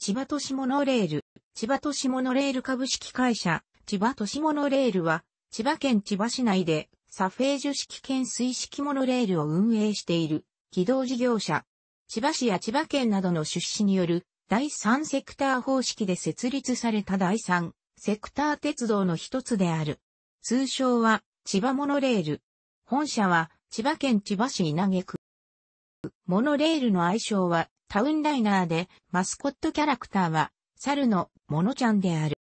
千葉都市モノレール、千葉都市モノレール株式会社、千葉都市モノレールは、千葉県千葉市内で、サフェージュ式県水式モノレールを運営している、起動事業者。千葉市や千葉県などの出資による、第三セクター方式で設立された第三セクター鉄道の一つである。通称は、千葉モノレール。本社は、千葉県千葉市稲毛区。モノレールの愛称は、タウンライナーで、マスコットキャラクターは、猿の、モノちゃんである。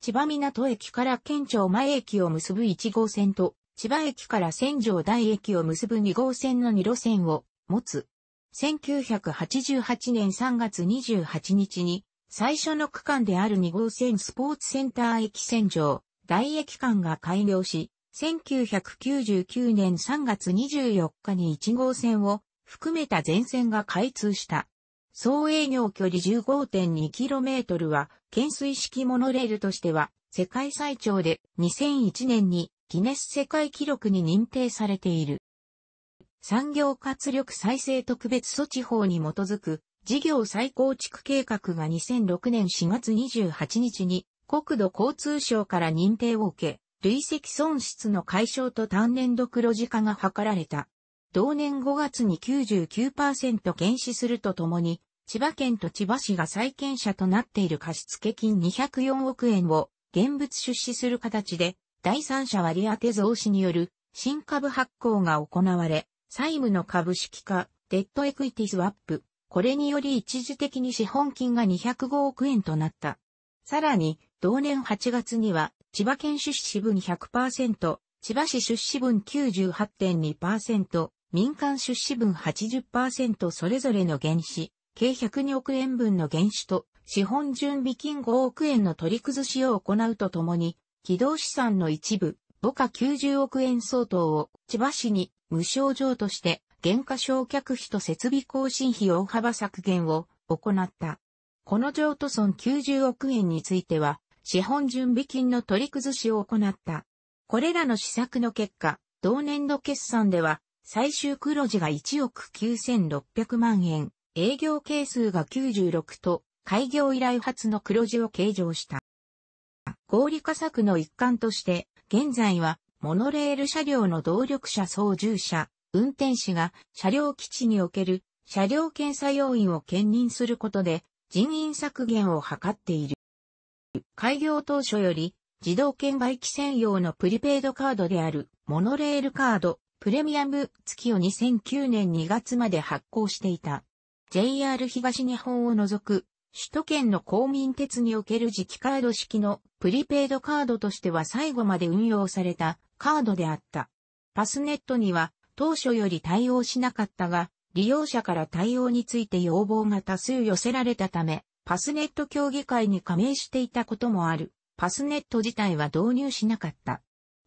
千葉港駅から県庁前駅を結ぶ1号線と、千葉駅から千条台駅を結ぶ2号線の2路線を持つ。1988年3月28日に、最初の区間である2号線スポーツセンター駅線上、台駅間が開業し、1999年3月24日に1号線を含めた全線が開通した。総営業距離 15.2km は、懸垂式モノレールとしては、世界最長で2001年にギネス世界記録に認定されている。産業活力再生特別措置法に基づく事業再構築計画が2006年4月28日に国土交通省から認定を受け、累積損失の解消と単年度黒字化が図られた。同年5月に99%減資するとともに、千葉県と千葉市が債権者となっている貸付金204億円を現物出資する形で、第三者割当増資による新株発行が行われ、債務の株式化、デッドエクイティスワップ、これにより一時的に資本金が205億円となった。さらに、同年8月には、千葉県出資分100%、千葉市出資分98.2%、民間出資分80%それぞれの原資、計102億円分の原資と資本準備金5億円の取り崩しを行うとともに、起動資産の一部、母価90億円相当を千葉市に無償譲として、減価償却費と設備更新費大幅削減を行った。この譲渡損90億円については、資本準備金の取り崩しを行った。これらの施策の結果、同年度決算では、最終黒字が1億9600万円、営業係数が96と、開業以来初の黒字を計上した。合理化策の一環として、現在は、モノレール車両の動力車操縦者、運転士が車両基地における車両検査要員を兼任することで人員削減を図っている。開業当初より自動券売機専用のプリペイドカードであるモノレールカードプレミアム付きを2009年2月まで発行していた。JR 東日本を除く、首都圏の公民鉄における磁気カード式のプリペイドカードとしては最後まで運用されたカードであった。パスネットには当初より対応しなかったが、利用者から対応について要望が多数寄せられたため、パスネット協議会に加盟していたこともある。パスネット自体は導入しなかった。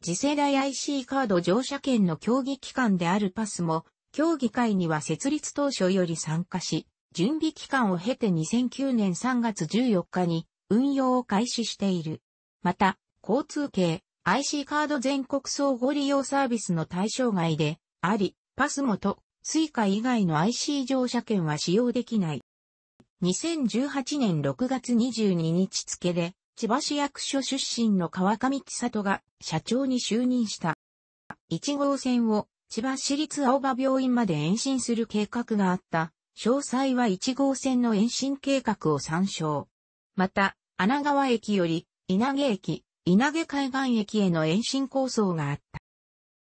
次世代 IC カード乗車券の競技機関であるパスも、競技会には設立当初より参加し、準備期間を経て2009年3月14日に運用を開始している。また、交通系 IC カード全国総合利用サービスの対象外であり、パスモとスイカ以外の IC 乗車券は使用できない。2018年6月22日付で千葉市役所出身の川上千里が社長に就任した。1号線を千葉市立青葉病院まで延伸する計画があった。詳細は1号線の延伸計画を参照。また、穴川駅より稲毛駅、稲毛海岸駅への延伸構想があっ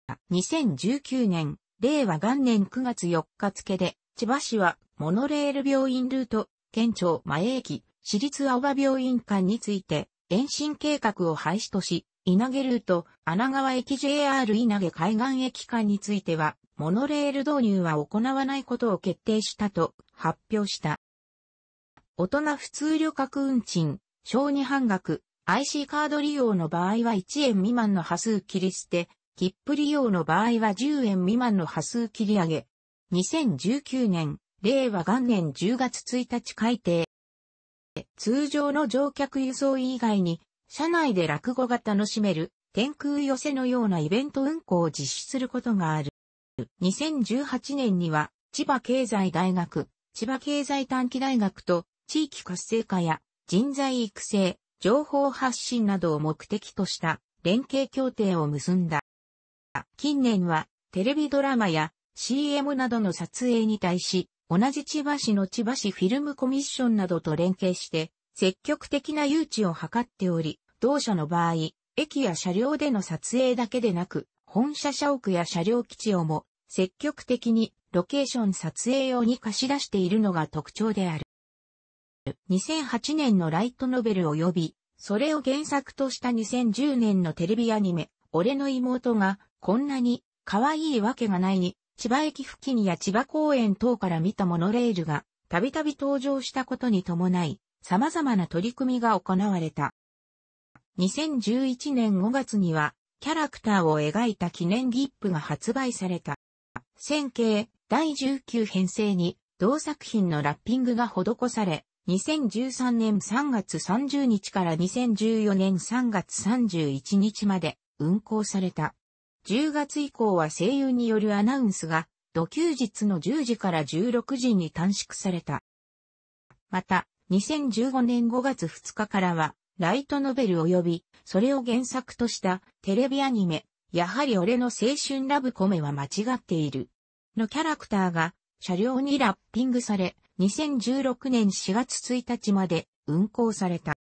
た。2019年、令和元年9月4日付で、千葉市はモノレール病院ルート、県庁前駅、市立青葉病院間について、延伸計画を廃止とし、稲毛ルート、穴川駅 JR 稲毛海岸駅間については、モノレール導入は行わないことを決定したと発表した。大人普通旅客運賃、小児半額、IC カード利用の場合は1円未満の波数切り捨て、切符利用の場合は10円未満の波数切り上げ。2019年、令和元年10月1日改定。通常の乗客輸送以外に、車内で落語が楽しめる天空寄せのようなイベント運行を実施することがある。2018年には、千葉経済大学、千葉経済短期大学と地域活性化や人材育成、情報発信などを目的とした連携協定を結んだ。近年はテレビドラマや CM などの撮影に対し同じ千葉市の千葉市フィルムコミッションなどと連携して、積極的な誘致を図っており、同社の場合、駅や車両での撮影だけでなく、本社社屋や車両基地をも積極的にロケーション撮影用に貸し出しているのが特徴である。2008年のライトノベル及び、それを原作とした2010年のテレビアニメ、俺の妹がこんなに可愛いわけがないに千葉駅付近や千葉公園等から見たモノレールが、たびたび登場したことに伴い、様々な取り組みが行われた。2011年5月には、キャラクターを描いた記念ギップが発売された。線形第19編成に、同作品のラッピングが施され、2013年3月30日から2014年3月31日まで運行された。10月以降は声優によるアナウンスが、土休日の10時から16時に短縮された。また、2015年5月2日からは、ライトノベル及び、それを原作としたテレビアニメ、やはり俺の青春ラブコメは間違っている。のキャラクターが、車両にラッピングされ、2016年4月1日まで運行された。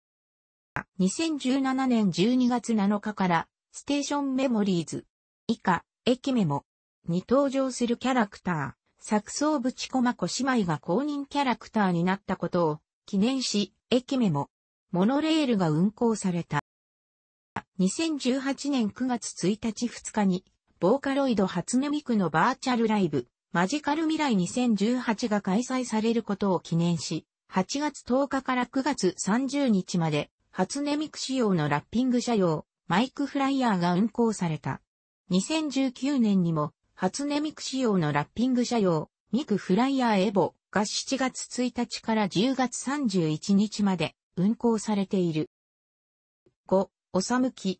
2017年12月7日から、ステーションメモリーズ、以下、駅メモ。に登場するキャラクター、作装ぶちこまこ姉妹が公認キャラクターになったことを記念し、駅メモ。モノレールが運行された。2018年9月1日2日に、ボーカロイド初音ミクのバーチャルライブ、マジカル未来2018が開催されることを記念し、8月10日から9月30日まで、初音ミク仕様のラッピング車用、マイクフライヤーが運行された。2019年にも、初音ミク仕様のラッピング車用、ミクフライヤーエボが7月1日から10月31日まで運行されている。5、おさむき、